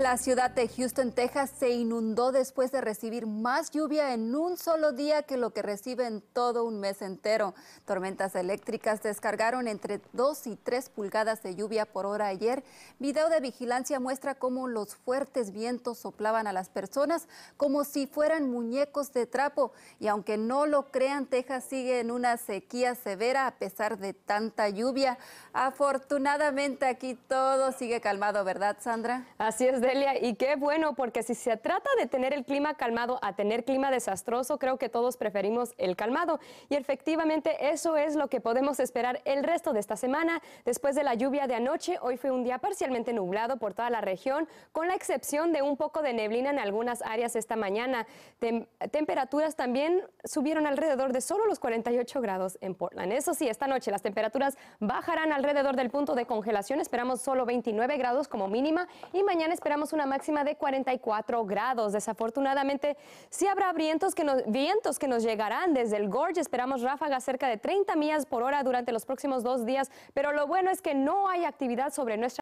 La ciudad de Houston, Texas, se inundó después de recibir más lluvia en un solo día que lo que recibe en todo un mes entero. Tormentas eléctricas descargaron entre 2 y 3 pulgadas de lluvia por hora ayer. Video de vigilancia muestra cómo los fuertes vientos soplaban a las personas como si fueran muñecos de trapo. Y aunque no lo crean, Texas sigue en una sequía severa a pesar de tanta lluvia. Afortunadamente aquí todo sigue calmado, ¿verdad, Sandra? Así es. De y qué bueno, porque si se trata de tener el clima calmado a tener clima desastroso, creo que todos preferimos el calmado. Y efectivamente eso es lo que podemos esperar el resto de esta semana. Después de la lluvia de anoche, hoy fue un día parcialmente nublado por toda la región, con la excepción de un poco de neblina en algunas áreas esta mañana. temperaturas también subieron alrededor de solo los 48 grados en Portland. Eso sí, esta noche las temperaturas bajarán alrededor del punto de congelación. Esperamos solo 29 grados como mínima y mañana esperamos una máxima de 44 grados. Desafortunadamente, sí habrá vientos que, nos, vientos que nos llegarán desde el Gorge. Esperamos ráfagas cerca de 30 millas por hora durante los próximos dos días, pero lo bueno es que no hay actividad sobre nuestra